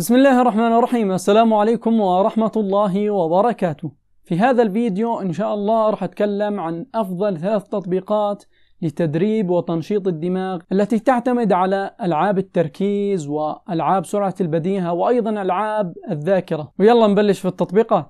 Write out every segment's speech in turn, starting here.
بسم الله الرحمن الرحيم السلام عليكم ورحمة الله وبركاته في هذا الفيديو إن شاء الله راح أتكلم عن أفضل ثلاث تطبيقات لتدريب وتنشيط الدماغ التي تعتمد على ألعاب التركيز وألعاب سرعة البديهة وأيضا ألعاب الذاكرة ويلا نبلش في التطبيقات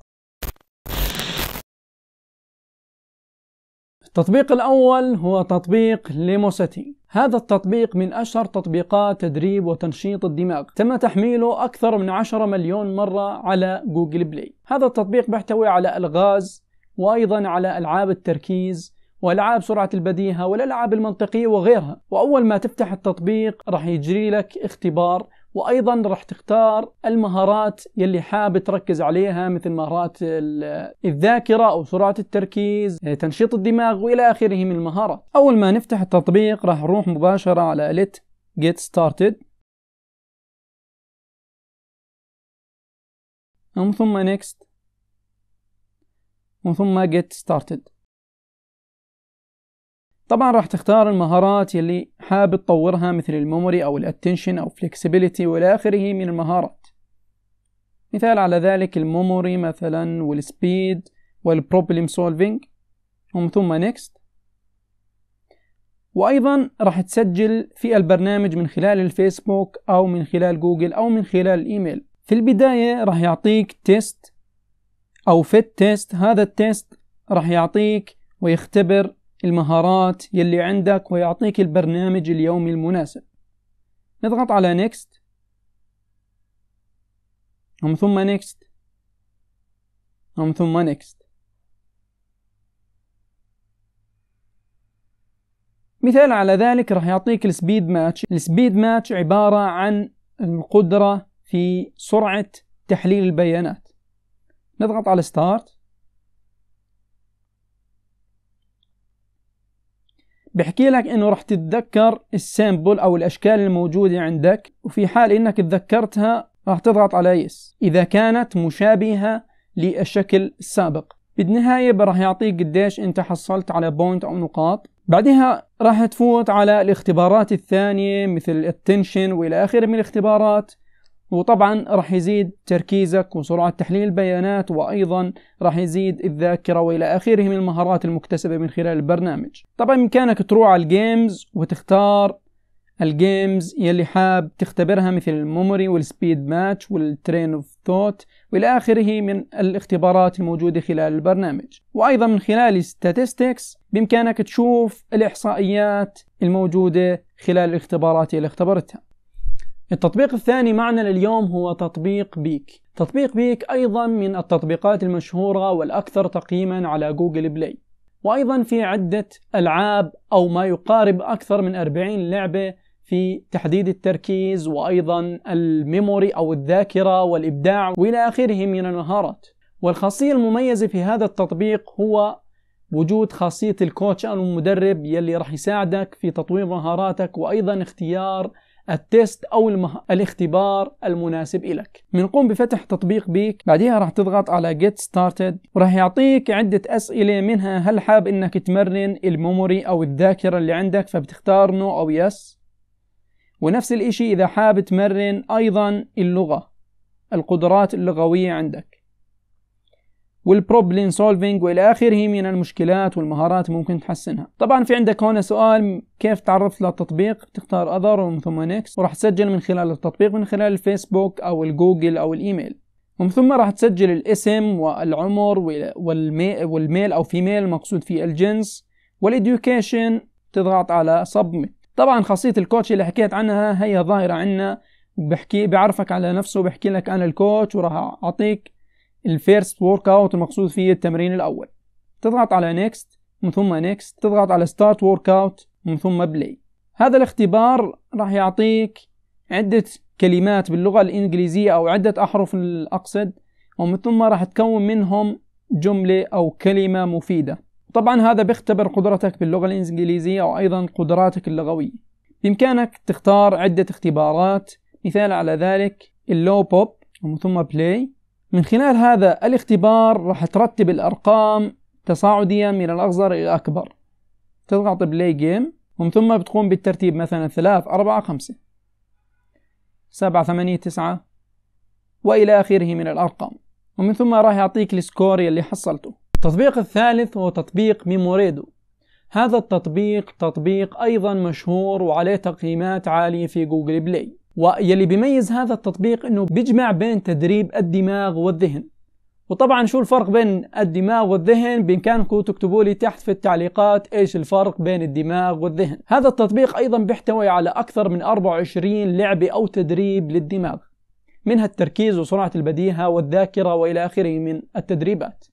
التطبيق الأول هو تطبيق ليموسيتي هذا التطبيق من أشهر تطبيقات تدريب وتنشيط الدماغ تم تحميله أكثر من 10 مليون مرة على جوجل بلاي هذا التطبيق بيحتوي على ألغاز وأيضا على ألعاب التركيز والعاب سرعه البديهه والالعاب المنطقيه وغيرها واول ما تفتح التطبيق راح يجري لك اختبار وايضا راح تختار المهارات يلي حاب تركز عليها مثل مهارات الذاكره او سرعه التركيز تنشيط الدماغ والى اخره من المهارات اول ما نفتح التطبيق راح نروح مباشره على اليت جيت ستارتد ومن ثم نيكست ومن ثم جيت ستارتد طبعا راح تختار المهارات يلي حابب تطورها مثل الميموري او الاتنشن او flexibility والى اخره من المهارات مثال على ذلك الميموري مثلا والسبيد والبروبلم سولفينج ومن ثم نيكست وايضا راح تسجل في البرنامج من خلال الفيسبوك او من خلال جوجل او من خلال الايميل في البداية راح يعطيك تيست او فيت تيست هذا التيست راح يعطيك ويختبر المهارات يلي عندك ويعطيك البرنامج اليومي المناسب نضغط على نيكست ومن ثم نيكست ومن ثم نيكست مثال على ذلك راح يعطيك السبيد ماتش السبيد ماتش عبارة عن القدرة في سرعة تحليل البيانات نضغط على ستارت بحكي لك انه رح تتذكر السامبل او الاشكال الموجودة عندك وفي حال انك تذكرتها رح تضغط على يس اذا كانت مشابهة للشكل السابق بالنهاية راح يعطيك قديش انت حصلت على بوينت او نقاط بعدها راح تفوت على الاختبارات الثانية مثل التنشن والى اخره من الاختبارات وطبعا راح يزيد تركيزك وسرعة تحليل البيانات وأيضا راح يزيد الذاكرة وإلى آخره من المهارات المكتسبة من خلال البرنامج طبعا بإمكانك تروح على الجيمز وتختار الجيمز يلي حاب تختبرها مثل الميموري والسبيد ماتش والترين اوف ثوت والى اخره من الاختبارات الموجوده خلال البرنامج وايضا من خلال statistics بامكانك تشوف الاحصائيات الموجوده خلال الاختبارات اللي اختبرتها التطبيق الثاني معنا لليوم هو تطبيق بيك تطبيق بيك أيضا من التطبيقات المشهورة والأكثر تقييما على جوجل بلاي وأيضا في عدة ألعاب أو ما يقارب أكثر من 40 لعبة في تحديد التركيز وأيضا الميموري أو الذاكرة والإبداع وإلى آخره من المهارات والخاصية المميزة في هذا التطبيق هو وجود خاصية الكوتش أو المدرب يلي راح يساعدك في تطوير مهاراتك وأيضا اختيار التيست أو المه... الاختبار المناسب إلك بنقوم بفتح تطبيق بيك بعدها راح تضغط على جيت ستارتد وراح يعطيك عدة أسئلة منها هل حاب إنك تمرن الميموري أو الذاكرة اللي عندك فبتختار نو أو يس ونفس الإشي إذا حاب تمرن أيضا اللغة القدرات اللغوية عندك والبروبلم سولفينج والى اخره من المشكلات والمهارات ممكن تحسنها طبعا في عندك هنا سؤال كيف تعرفت للتطبيق تختار اذر ومن ثم نيكست وراح تسجل من خلال التطبيق من خلال الفيسبوك او الجوجل او الايميل ومن ثم راح تسجل الاسم والعمر والميل او فيميل المقصود فيه الجنس والاديوكيشن تضغط على سبميت طبعا خاصيه الكوتش اللي حكيت عنها هي ظاهره عندنا بحكي بعرفك على نفسه بحكي لك انا الكوتش وراح اعطيك الفيرست ورك اوت المقصود فيه التمرين الاول تضغط على نيكست من ثم نيكست تضغط على ستارت ورك اوت ومن ثم بلاي هذا الاختبار راح يعطيك عدة كلمات باللغة الإنجليزية أو عدة أحرف أقصد ومن ثم راح تكون منهم جملة أو كلمة مفيدة طبعا هذا بيختبر قدرتك باللغة الإنجليزية وأيضا قدراتك اللغوية بإمكانك تختار عدة اختبارات مثال على ذلك اللو بوب ومن ثم بلاي من خلال هذا الاختبار راح ترتب الأرقام تصاعديا من الأصغر إلى الأكبر تضغط بلاي جيم ومن ثم بتقوم بالترتيب مثلا ثلاث أربعة خمسة سبعة ثمانية تسعة وإلى آخره من الأرقام ومن ثم راح يعطيك السكور اللي حصلته التطبيق الثالث هو تطبيق ميموريدو هذا التطبيق تطبيق أيضا مشهور وعليه تقييمات عالية في جوجل بلاي ويلي بيميز هذا التطبيق انه بيجمع بين تدريب الدماغ والذهن وطبعا شو الفرق بين الدماغ والذهن بامكانكم تكتبوا لي تحت في التعليقات ايش الفرق بين الدماغ والذهن هذا التطبيق ايضا بيحتوي على اكثر من 24 لعبه او تدريب للدماغ منها التركيز وصناعه البديهه والذاكره والى اخره من التدريبات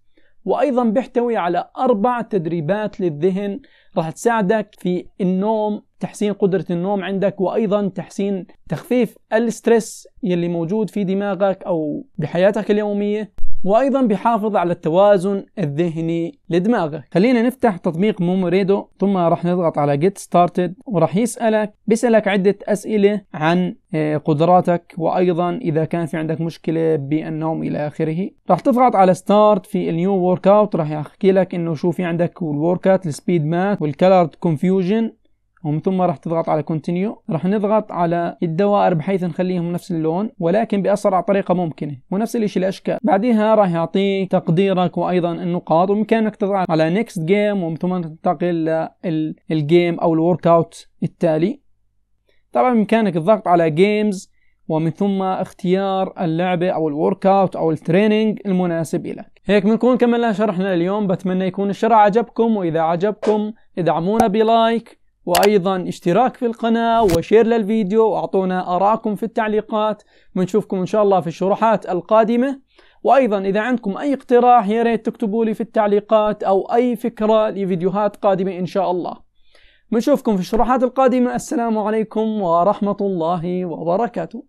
وايضا بيحتوي على اربع تدريبات للذهن راح تساعدك في النوم تحسين قدرة النوم عندك وأيضا تحسين تخفيف الستريس يلي موجود في دماغك أو بحياتك اليومية وايضا بحافظ على التوازن الذهني لدماغك خلينا نفتح تطبيق موموريدو ثم راح نضغط على جيت Started وراح يسالك بيسالك عده اسئله عن آه، قدراتك وايضا اذا كان في عندك مشكله بالنوم الى اخره راح تضغط على ستارت في النيو ورك اوت راح يحكي لك انه شو في عندك والوركات السبيد مات والكالر كونفيوجن ومن ثم راح تضغط على كونتينيو راح نضغط على الدوائر بحيث نخليهم نفس اللون ولكن باسرع طريقه ممكنه ونفس الشيء الاشكال بعدها راح يعطيك تقديرك وايضا النقاط وبامكانك تضغط على نيكست جيم ومن ثم تنتقل للجيم او الورك اوت التالي طبعا بامكانك الضغط على جيمز ومن ثم اختيار اللعبة أو الورك أوت أو التريننج المناسب لك هيك بنكون كملنا شرحنا اليوم بتمنى يكون الشرح عجبكم وإذا عجبكم ادعمونا بلايك وايضا اشتراك في القناة وشير للفيديو واعطونا اراءكم في التعليقات بنشوفكم ان شاء الله في الشروحات القادمة وايضا اذا عندكم اي اقتراح ياريت ريت تكتبوا لي في التعليقات او اي فكرة لفيديوهات قادمة ان شاء الله بنشوفكم في الشروحات القادمة السلام عليكم ورحمة الله وبركاته